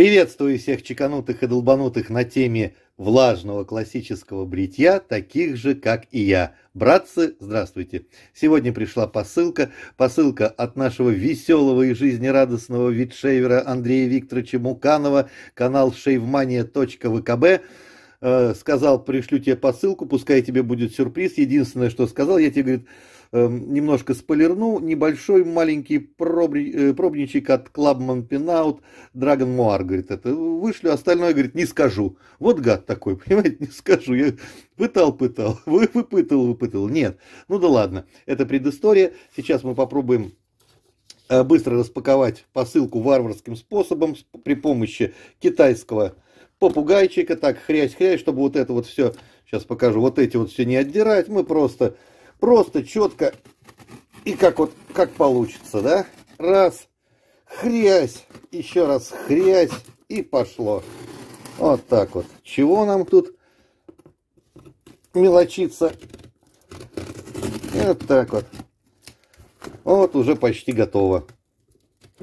Приветствую всех чеканутых и долбанутых на теме влажного классического бритья, таких же, как и я. Братцы, здравствуйте. Сегодня пришла посылка. Посылка от нашего веселого и жизнерадостного видшейвера Андрея Викторовича Муканова, канал shavemania.vkb э, сказал, пришлю тебе посылку, пускай тебе будет сюрприз. Единственное, что сказал, я тебе, говорит, Эм, немножко спойлерну, небольшой маленький пробри, э, пробничек от Clubman Pinout Dragon Moar, говорит, это э, вышлю, остальное, говорит, не скажу. Вот гад такой, понимаете, не скажу. Я пытал, пытал, выпытал, выпытал. Нет, ну да ладно, это предыстория. Сейчас мы попробуем э, быстро распаковать посылку варварским способом при помощи китайского попугайчика, так хрясь-хрясь, чтобы вот это вот все, сейчас покажу, вот эти вот все не отдирать, мы просто Просто четко и как вот, как получится, да? Раз, хрясь, еще раз хрясь и пошло. Вот так вот. Чего нам тут мелочиться? Вот так вот. Вот уже почти готово.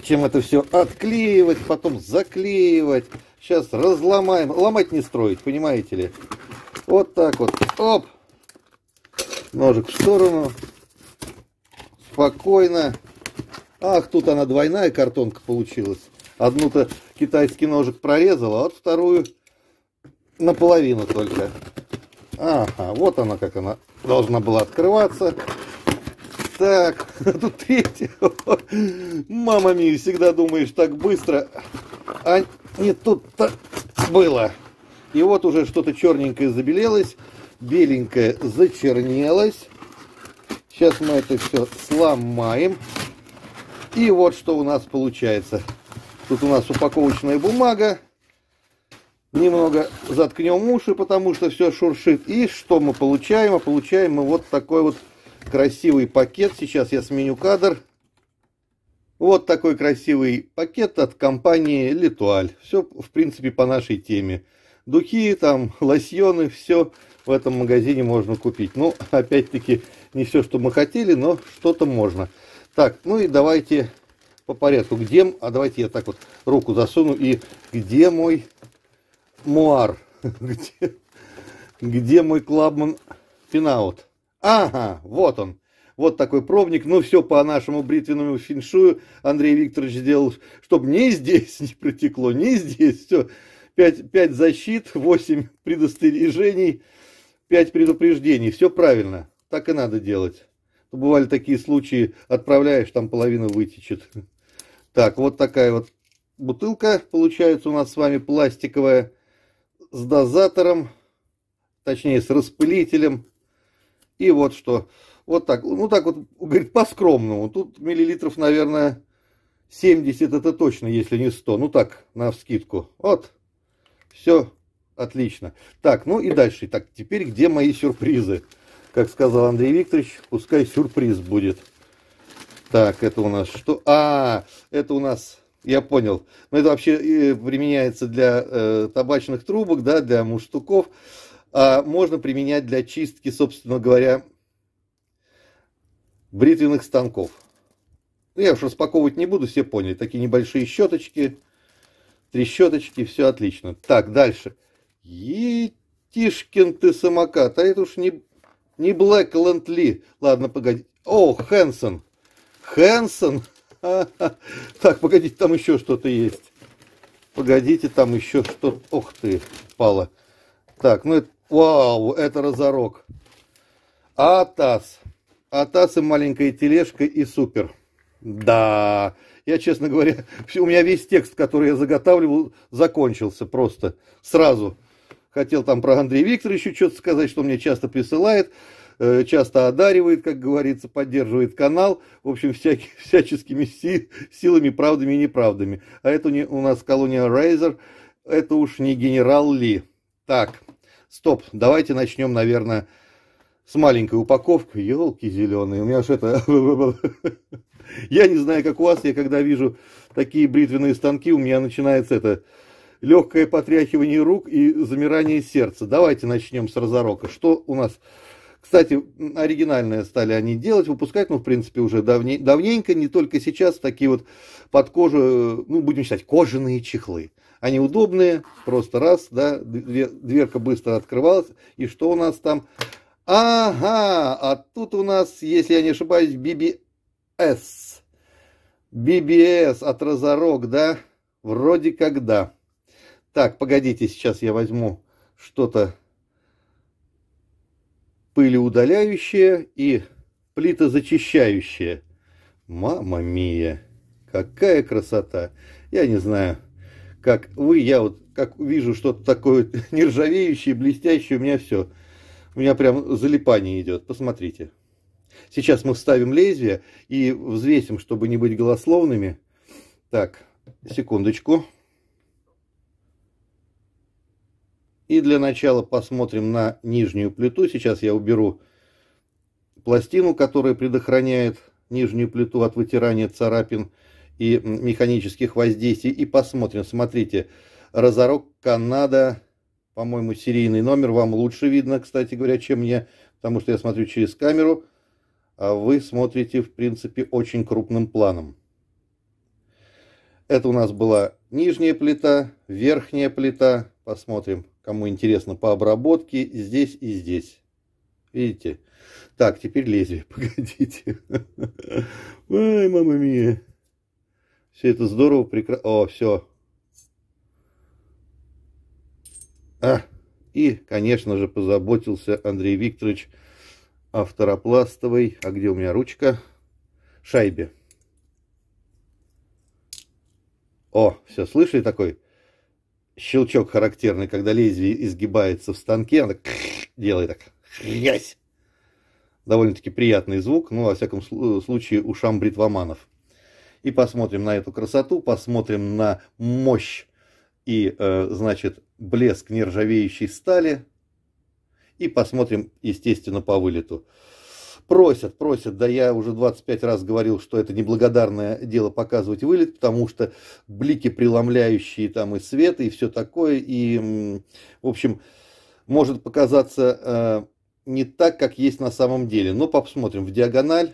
Чем это все отклеивать, потом заклеивать. Сейчас разломаем. Ломать не строить, понимаете ли? Вот так вот. Оп! Ножик в сторону. Спокойно. Ах, тут она двойная картонка получилась. Одну-то китайский ножик прорезал, а вот вторую наполовину только. Ага, вот она как она должна была открываться. Так, тут третья. Мама ми, всегда думаешь так быстро. А не тут-то было. И вот уже что-то черненькое забелелось беленькая зачернелась. Сейчас мы это все сломаем. И вот что у нас получается. Тут у нас упаковочная бумага. Немного заткнем уши, потому что все шуршит. И что мы получаем? А получаем мы вот такой вот красивый пакет. Сейчас я сменю кадр. Вот такой красивый пакет от компании Литуаль. Все, в принципе, по нашей теме духи, там, лосьоны, все в этом магазине можно купить. Ну, опять-таки, не все, что мы хотели, но что-то можно. Так, ну и давайте по порядку. Где, а давайте я так вот руку засуну и где мой муар? Где, где мой клабман финаут? Ага, вот он. Вот такой пробник. Ну, все по нашему бритвенному финшую Андрей Викторович сделал, чтобы ни здесь не протекло, ни здесь. Все, 5, 5 защит, 8 предостережений, 5 предупреждений. Все правильно. Так и надо делать. Ну, бывали такие случаи, отправляешь, там половина вытечет. Так, вот такая вот бутылка получается у нас с вами пластиковая с дозатором, точнее с распылителем. И вот что. Вот так. Ну так вот, говорит, по-скромному. Тут миллилитров, наверное, 70 это точно, если не 100. Ну так, на вскидку. Вот все, отлично. Так, ну и дальше. Так, теперь где мои сюрпризы? Как сказал Андрей Викторович, пускай сюрприз будет. Так, это у нас что? А, это у нас, я понял. Но ну, это вообще э, применяется для э, табачных трубок, да, для муштуков. А можно применять для чистки, собственно говоря, бритвенных станков. Ну, я уж распаковывать не буду, все поняли. Такие небольшие щеточки трещоточки, все отлично. Так, дальше. Етишкин ты самокат, а это уж не, не Блэкленд Ли. Ладно, погоди. О, Хэнсон. Хэнсон? Так, погодите, там еще что-то есть. Погодите, там еще что... Ох ты, пала. Так, ну это... Вау, это разорок. Атас. Атас и маленькая тележка и супер. Да, я, честно говоря, у меня весь текст, который я заготавливал, закончился просто сразу. Хотел там про Андрея Викторовича что-то сказать, что мне часто присылает, э, часто одаривает, как говорится, поддерживает канал. В общем, всяки, всяческими си, силами, правдами и неправдами. А это не, у нас колония Рейзер. Это уж не генерал Ли. Так, стоп, давайте начнем, наверное, с маленькой упаковкой, елки зеленые, у меня уж это... Я не знаю, как у вас, я когда вижу такие бритвенные станки, у меня начинается это легкое потряхивание рук и замирание сердца. Давайте начнем с разорока. Что у нас? Кстати, оригинальные стали они делать, выпускать, ну, в принципе, уже давне, давненько, не только сейчас, такие вот под кожу, ну, будем считать, кожаные чехлы. Они удобные, просто раз, да, дверка быстро открывалась, и что у нас там? Ага, а тут у нас, если я не ошибаюсь, BBS. BBS от Разорок, да? Вроде как да. Так, погодите, сейчас я возьму что-то пылеудаляющее и плитозачищающее. Мама мия, какая красота! Я не знаю, как вы, я вот как вижу что-то такое нержавеющее, блестящее, у меня все – у меня прям залипание идет, посмотрите. Сейчас мы вставим лезвие и взвесим, чтобы не быть голословными. Так, секундочку. И для начала посмотрим на нижнюю плиту. Сейчас я уберу пластину, которая предохраняет нижнюю плиту от вытирания царапин и механических воздействий. И посмотрим, смотрите, разорок Канада по-моему, серийный номер. Вам лучше видно, кстати говоря, чем мне, потому что я смотрю через камеру, а вы смотрите, в принципе, очень крупным планом. Это у нас была нижняя плита, верхняя плита. Посмотрим, кому интересно, по обработке здесь и здесь. Видите? Так, теперь лезвие, погодите. Ой, мама мия. Все это здорово, прекрасно. О, все, А, и, конечно же, позаботился Андрей Викторович о второпластовой, а где у меня ручка, шайбе. О, все, слышали такой щелчок характерный, когда лезвие изгибается в станке, она делает так, хрясь. Довольно-таки приятный звук, ну, во всяком случае, ушам бритвоманов. И посмотрим на эту красоту, посмотрим на мощь и, э, значит, блеск нержавеющей стали. И посмотрим, естественно, по вылету. Просят, просят, да я уже 25 раз говорил, что это неблагодарное дело показывать вылет, потому что блики преломляющие там и свет, и все такое, и, в общем, может показаться э, не так, как есть на самом деле. Но посмотрим в диагональ,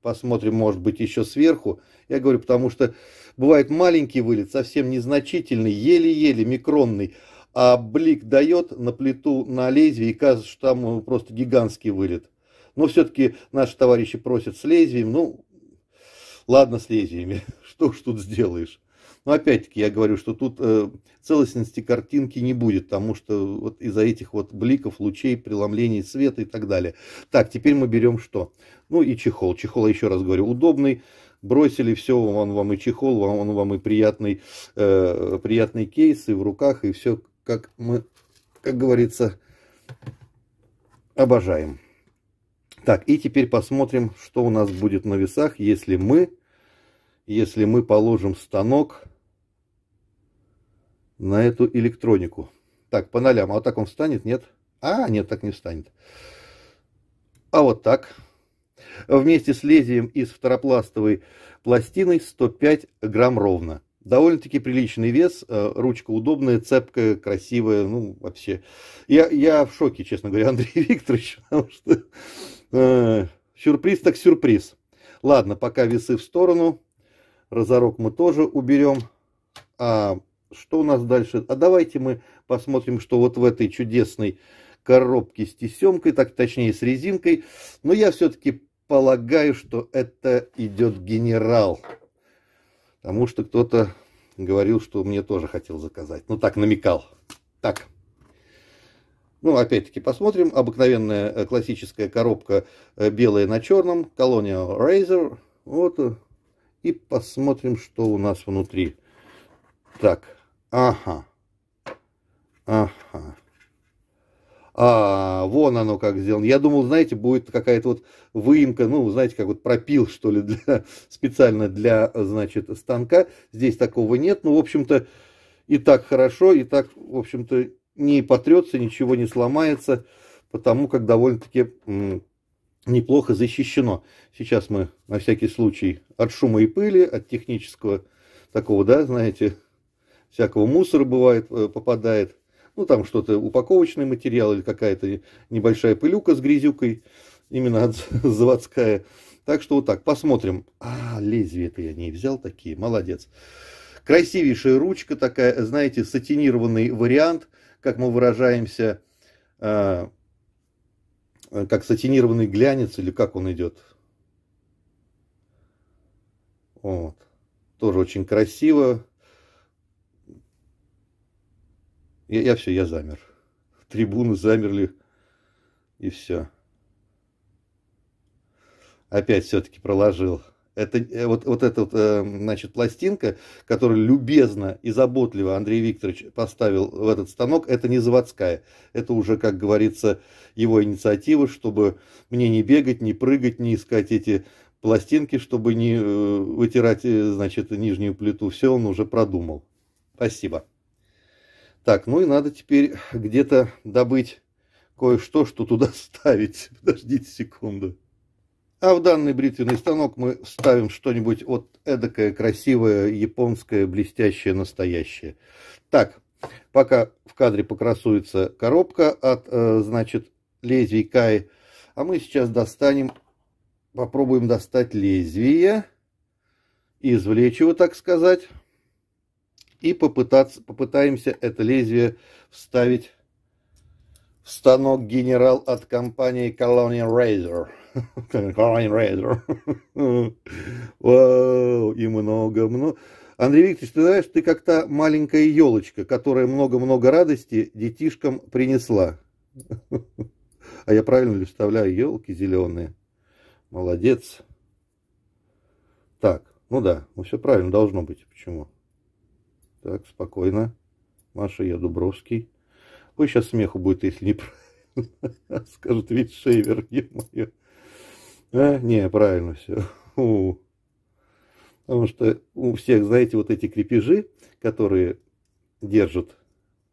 посмотрим, может быть, еще сверху. Я говорю, потому что Бывает маленький вылет, совсем незначительный, еле-еле микронный, а блик дает на плиту на лезвие, и кажется, что там ну, просто гигантский вылет. Но все-таки наши товарищи просят с лезвием, ну, ладно с лезвиями, что ж тут сделаешь. Но опять-таки я говорю, что тут э, целостности картинки не будет, потому что вот из-за этих вот бликов, лучей, преломлений света и так далее. Так, теперь мы берем что? Ну и чехол. Чехол, еще раз говорю, удобный, бросили все, он вам и чехол, он вам и приятный, э, приятный кейс, и в руках, и все, как мы, как говорится, обожаем. Так, и теперь посмотрим, что у нас будет на весах, если мы, если мы положим станок на эту электронику. Так, по нолям. А так он встанет? Нет? А, нет, так не встанет. А вот так вместе с лезвием из второпластовой пластины 105 грамм ровно. Довольно-таки приличный вес, э, ручка удобная, цепкая, красивая, ну, вообще. Я, я в шоке, честно говоря, Андрей Викторович, потому что э, сюрприз так сюрприз. Ладно, пока весы в сторону, разорок мы тоже уберем. А что у нас дальше? А давайте мы посмотрим, что вот в этой чудесной коробке с тесемкой, так точнее с резинкой. Но я все-таки полагаю, что это идет генерал. Потому что кто-то говорил, что мне тоже хотел заказать. Ну, так, намекал. Так. Ну, опять-таки, посмотрим. Обыкновенная э, классическая коробка э, белая на черном. Colonial Razer. Вот. Э, и посмотрим, что у нас внутри. Так. Ага. Ага а, вон оно как сделано. Я думал, знаете, будет какая-то вот выемка, ну, знаете, как вот пропил, что ли, для, специально для, значит, станка. Здесь такого нет. Ну, в общем-то, и так хорошо, и так, в общем-то, не потрется, ничего не сломается, потому как довольно-таки неплохо защищено. Сейчас мы на всякий случай от шума и пыли, от технического такого, да, знаете, всякого мусора бывает, э, попадает – ну там что-то упаковочный материал или какая-то небольшая пылюка с грязюкой, именно заводская. Так что вот так, посмотрим. А, лезвие-то я не взял такие, молодец. Красивейшая ручка такая, знаете, сатинированный вариант, как мы выражаемся, э, как сатинированный глянец, или как он идет. Вот. Тоже очень красиво. Я, я все, я замер. Трибуны замерли, и все. Опять все-таки проложил. Это, э, вот, вот эта вот, э, значит, пластинка, которую любезно и заботливо Андрей Викторович поставил в этот станок, это не заводская. Это уже, как говорится, его инициатива, чтобы мне не бегать, не прыгать, не искать эти пластинки, чтобы не э, вытирать, значит, нижнюю плиту. Все он уже продумал. Спасибо. Так, ну и надо теперь где-то добыть кое-что, что туда ставить. Подождите секунду. А в данный бритвенный станок мы ставим что-нибудь вот эдакое, красивое, японское, блестящее, настоящее. Так, пока в кадре покрасуется коробка от, э, значит, лезвий Кай. А мы сейчас достанем, попробуем достать лезвие, извлечь его, так сказать и попытаться, попытаемся это лезвие вставить в станок генерал от компании Colonial Razor. Colonial Razor. Вау, и много, много. Андрей Викторович, ты знаешь, ты как то маленькая елочка, которая много-много радости детишкам принесла. А я правильно ли вставляю елки зеленые? Молодец. Так, ну да, ну все правильно должно быть. Почему? Так, спокойно. Маша, я Дубровский. Ой, сейчас смеху будет, если неправильно. Скажут, ведь шейвер, не мое. А, не, правильно все. У. Потому что у всех, знаете, вот эти крепежи, которые держат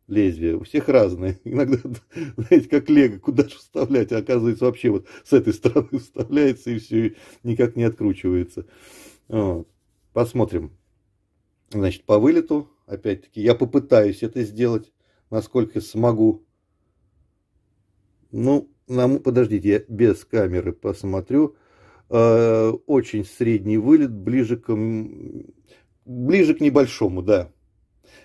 лезвие, у всех разные. Иногда, знаете, как лего, куда же вставлять, а оказывается вообще вот с этой стороны вставляется и все и никак не откручивается. Вот. Посмотрим. Значит, по вылету опять-таки, я попытаюсь это сделать, насколько смогу. Ну, нам, подождите, я без камеры посмотрю. Э, очень средний вылет, ближе к, ближе к небольшому, да.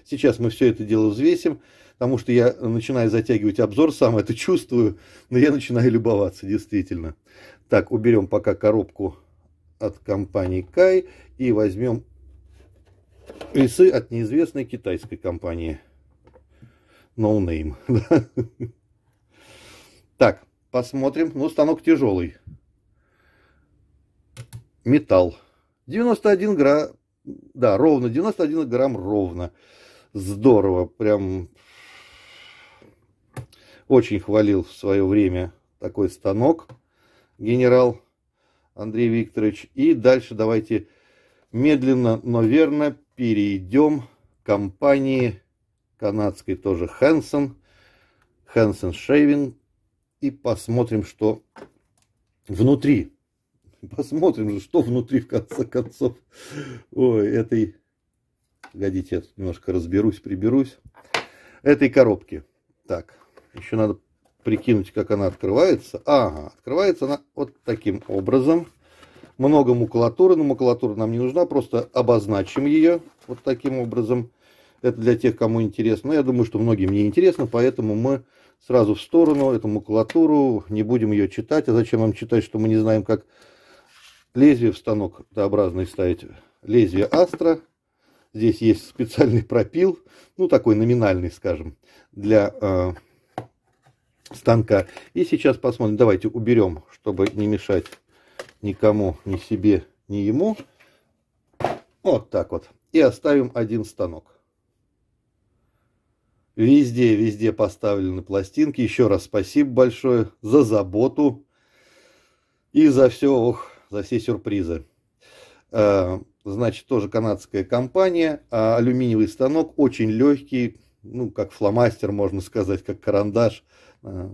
Сейчас мы все это дело взвесим, потому что я начинаю затягивать обзор, сам это чувствую, но я начинаю любоваться, действительно. Так, уберем пока коробку от компании Кай и возьмем Весы от неизвестной китайской компании. No name. Так, посмотрим. Ну, станок тяжелый. Металл. 91 грамм. Да, ровно. 91 грамм ровно. Здорово. Прям очень хвалил в свое время такой станок генерал Андрей Викторович. И дальше давайте медленно, но верно перейдем к компании канадской тоже Хэнсон, Хэнсон Шейвинг, и посмотрим, что внутри. Посмотрим же, что внутри, в конце концов. Ой, этой... Годите, я немножко разберусь, приберусь. Этой коробки. Так, еще надо прикинуть, как она открывается. Ага, открывается она вот таким образом много макулатуры, но макулатура нам не нужна, просто обозначим ее вот таким образом. Это для тех, кому интересно. Но я думаю, что многим не интересно, поэтому мы сразу в сторону эту макулатуру, не будем ее читать. А зачем нам читать, что мы не знаем, как лезвие в станок Т-образный ставить? Лезвие Астра. Здесь есть специальный пропил, ну такой номинальный, скажем, для э, станка. И сейчас посмотрим, давайте уберем, чтобы не мешать никому, ни себе, ни ему. Вот так вот. И оставим один станок. Везде, везде поставлены пластинки. Еще раз спасибо большое за заботу и за все, ох, за все сюрпризы. Э, значит, тоже канадская компания. А алюминиевый станок очень легкий, ну, как фломастер, можно сказать, как карандаш. Э,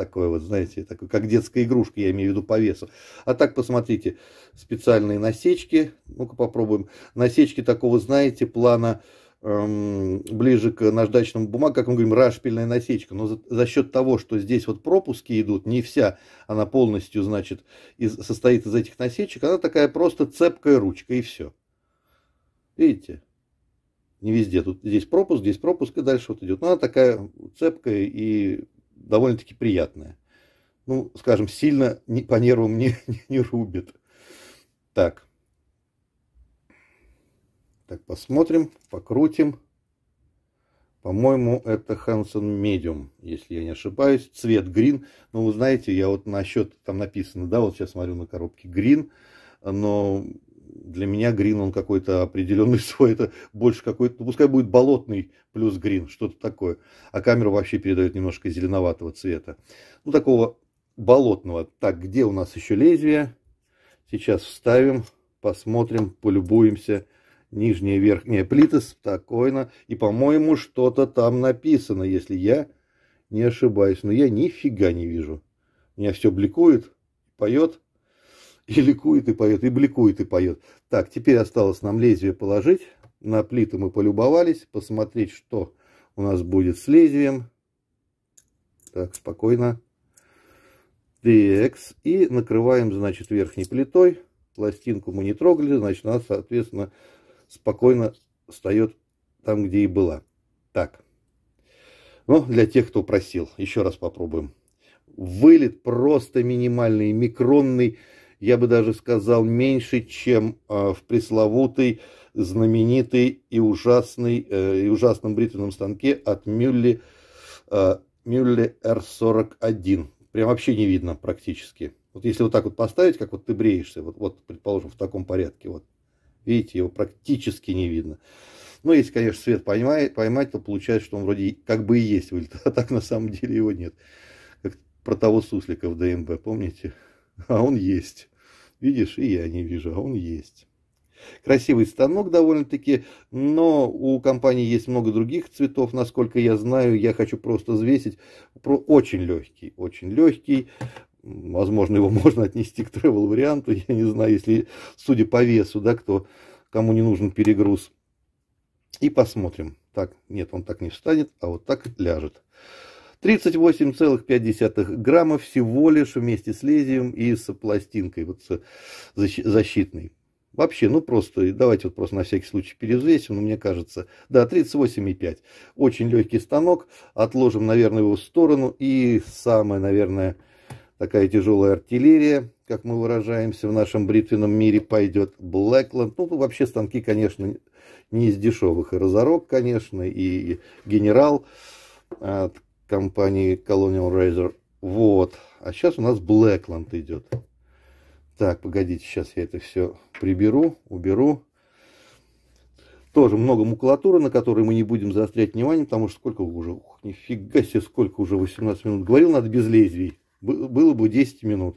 такой вот, знаете, такой как детская игрушка, я имею в виду по весу. А так, посмотрите, специальные насечки, ну-ка попробуем, насечки такого, знаете, плана эм, ближе к наждачному бумагу, как мы говорим, рашпильная насечка, но за, за счет того, что здесь вот пропуски идут, не вся, она полностью, значит, из, состоит из этих насечек, она такая просто цепкая ручка, и все. Видите? не везде. Тут здесь пропуск, здесь пропуск, и дальше вот идет. Но она такая цепкая и довольно-таки приятная, Ну, скажем, сильно не, по нервам не, не, не рубит. Так. Так, посмотрим, покрутим. По-моему, это Hanson Medium, если я не ошибаюсь. Цвет green. Ну, вы знаете, я вот насчет, там написано, да, вот сейчас смотрю на коробке green, но для меня грин, он какой-то определенный свой, это больше какой-то, ну, пускай будет болотный плюс грин, что-то такое. А камера вообще передает немножко зеленоватого цвета. Ну, такого болотного. Так, где у нас еще лезвие? Сейчас вставим, посмотрим, полюбуемся. Нижняя, верхняя плита, спокойно. И, по-моему, что-то там написано, если я не ошибаюсь. Но я нифига не вижу. У меня все бликует, поет. И ликует, и поет, и бликует, и поет. Так, теперь осталось нам лезвие положить. На плиту мы полюбовались, посмотреть, что у нас будет с лезвием. Так, спокойно. Текс. И накрываем, значит, верхней плитой. Пластинку мы не трогали, значит, она, соответственно, спокойно встает там, где и была. Так. Ну, для тех, кто просил. Еще раз попробуем. Вылет просто минимальный, микронный я бы даже сказал, меньше, чем а, в пресловутой, знаменитой и, ужасной, э, и ужасном бритвенном станке от Мюлли, а, Мюлли R41. Прям вообще не видно практически. Вот если вот так вот поставить, как вот ты бреешься, вот, вот предположим, в таком порядке, вот, видите, его практически не видно. Ну, если, конечно, свет поймает, поймать, то получается, что он вроде как бы и есть вылет, а так на самом деле его нет. Как про того суслика в ДМБ, помните? А он есть. Видишь, и я не вижу, а он есть. Красивый станок довольно-таки, но у компании есть много других цветов, насколько я знаю. Я хочу просто взвесить. Очень легкий, очень легкий. Возможно, его можно отнести к тревел варианту Я не знаю, если, судя по весу, да, кто, кому не нужен перегруз. И посмотрим. Так, нет, он так не встанет, а вот так ляжет. 38,5 грамма всего лишь вместе с лезвием и с пластинкой вот, защитной. Вообще, ну просто, давайте вот просто на всякий случай перевзвесим, но мне кажется, да, 38,5. Очень легкий станок, отложим, наверное, его в сторону. И самая, наверное, такая тяжелая артиллерия, как мы выражаемся в нашем бритвенном мире, пойдет Blackland Ну, вообще станки, конечно, не из дешевых. И Разорок, конечно, и Генерал. А, компании Colonial Razor. Вот. А сейчас у нас Blackland идет. Так, погодите, сейчас я это все приберу, уберу. Тоже много макулатуры, на которой мы не будем заострять внимание, потому что сколько уже, ух, нифига себе, сколько уже, 18 минут. Говорил, надо без лезвий. Было бы 10 минут.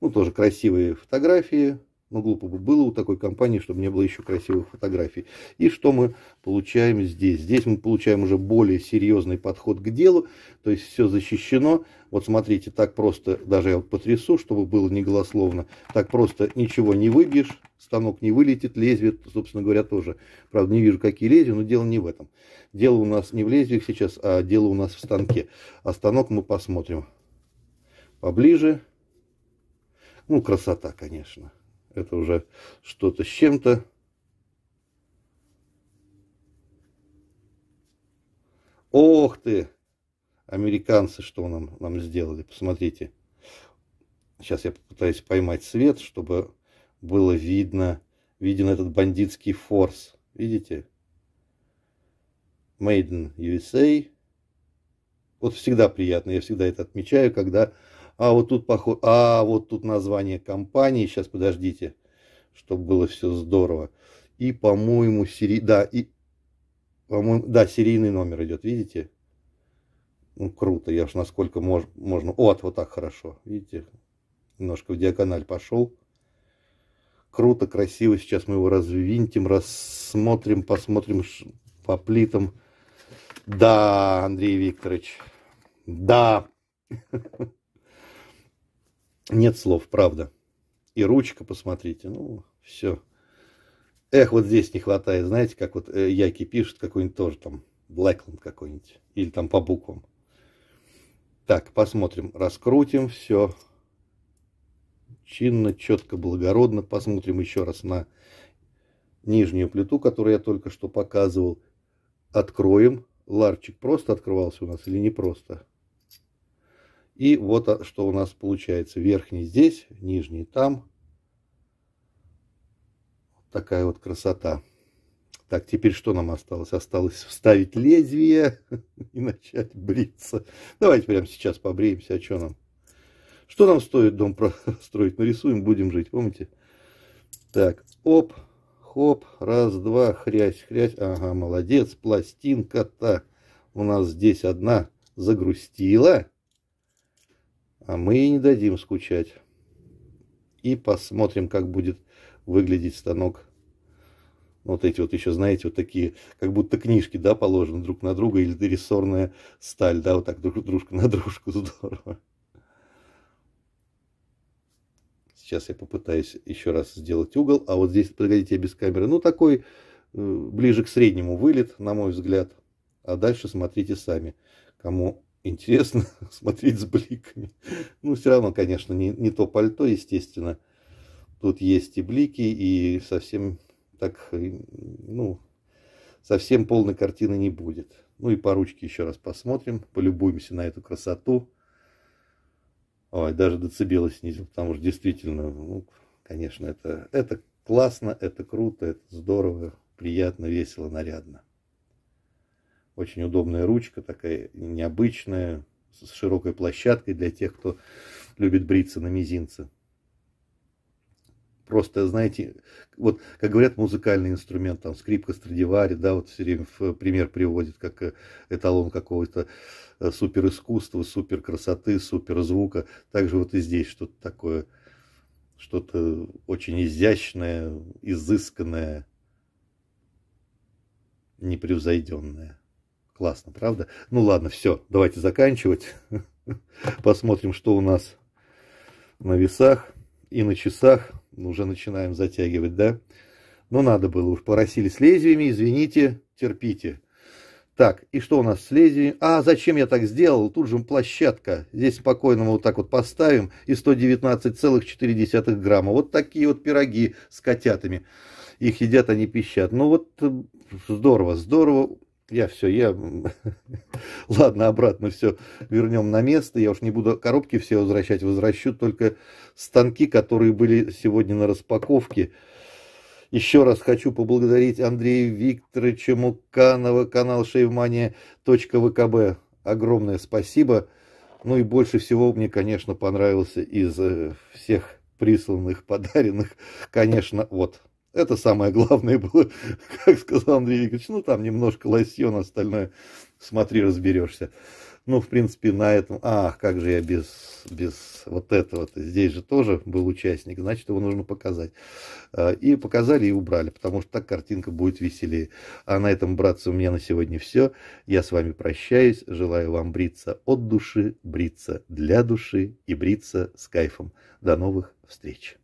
Ну, тоже красивые фотографии, ну, глупо бы было у такой компании, чтобы не было еще красивых фотографий. И что мы получаем здесь? Здесь мы получаем уже более серьезный подход к делу, то есть все защищено. Вот смотрите, так просто, даже я вот потрясу, чтобы было не неголословно, так просто ничего не выбьешь, станок не вылетит, лезвие, собственно говоря, тоже. Правда, не вижу, какие лезвия, но дело не в этом. Дело у нас не в лезвиях сейчас, а дело у нас в станке. А станок мы посмотрим поближе. Ну, красота, конечно. Это уже что-то с чем-то. Ох ты! Американцы что нам, нам сделали, посмотрите. Сейчас я попытаюсь поймать свет, чтобы было видно, виден этот бандитский форс. Видите? Made in USA. Вот всегда приятно, я всегда это отмечаю, когда а вот тут поход, а вот тут название компании, сейчас подождите, чтобы было все здорово. И, по-моему, серий, да, и, по-моему, да, серийный номер идет, видите? Ну, круто, я ж насколько мож, можно, вот, вот так хорошо, видите? Немножко в диагональ пошел. Круто, красиво, сейчас мы его развинтим, рассмотрим, посмотрим по плитам. Да, Андрей Викторович, да. Нет слов, правда. И ручка, посмотрите, ну, все. Эх, вот здесь не хватает, знаете, как вот э, Яки пишет какой-нибудь тоже там, Блэкленд какой-нибудь, или там по буквам. Так, посмотрим, раскрутим все чинно, четко, благородно. Посмотрим еще раз на нижнюю плиту, которую я только что показывал. Откроем. Ларчик просто открывался у нас или не просто? И вот а, что у нас получается. Верхний здесь, нижний там. Вот такая вот красота. Так, теперь что нам осталось? Осталось вставить лезвие и начать бриться. Давайте прямо сейчас побреемся. А что нам? Что нам стоит дом строить? Нарисуем, будем жить, помните? Так, оп, хоп, раз, два, хрясь, хрясь. Ага, молодец, пластинка-то у нас здесь одна загрустила. А мы ей не дадим скучать. И посмотрим, как будет выглядеть станок. Вот эти вот еще, знаете, вот такие, как будто книжки, да, положены друг на друга, или рессорная сталь, да, вот так друг, дружка на дружку, здорово. Сейчас я попытаюсь еще раз сделать угол, а вот здесь, подождите, я без камеры, ну, такой э, ближе к среднему вылет, на мой взгляд. А дальше смотрите сами, кому интересно смотреть с бликами. Ну, все равно, конечно, не, не то пальто, естественно. Тут есть и блики, и совсем так, э, ну, совсем полной картины не будет. Ну и по ручке еще раз посмотрим, полюбуемся на эту красоту. Ой, даже децибелы снизил, потому что действительно, ну, конечно, это, это классно, это круто, это здорово, приятно, весело, нарядно. Очень удобная ручка, такая необычная, с широкой площадкой для тех, кто любит бриться на мизинце. Просто, знаете, вот, как говорят, музыкальный инструмент, там, скрипка Страдивари, да, вот все время в э, пример приводит, как э, эталон какого-то э, супер искусства, супер красоты, супер звука. Также вот и здесь что-то такое, что-то очень изящное, изысканное, непревзойденное. Классно, правда? Ну ладно, все, давайте заканчивать. Посмотрим, что у нас на весах и на часах. Уже начинаем затягивать, да? Но ну, надо было, уж поросили с лезвиями, извините, терпите. Так, и что у нас с лезвием? А, зачем я так сделал? Тут же площадка. Здесь спокойно мы вот так вот поставим. И 119,4 грамма. Вот такие вот пироги с котятами. Их едят, они пищат. Ну вот э, здорово, здорово. Я все, я... Ладно, обратно все вернем на место. Я уж не буду коробки все возвращать. Возвращу только станки, которые были сегодня на распаковке. Еще раз хочу поблагодарить Андрея Викторовича Муканова, канал шейвмания.вкб. Огромное спасибо. Ну и больше всего мне, конечно, понравился из э, всех присланных, подаренных, конечно, вот это самое главное было, как сказал Андрей Викторович, ну там немножко лосьон, остальное смотри, разберешься. Ну, в принципе, на этом... Ах, как же я без, без вот этого-то. Здесь же тоже был участник, значит, его нужно показать. А, и показали и убрали, потому что так картинка будет веселее. А на этом, братцы, у меня на сегодня все. Я с вами прощаюсь. Желаю вам бриться от души, бриться для души и бриться с кайфом. До новых встреч!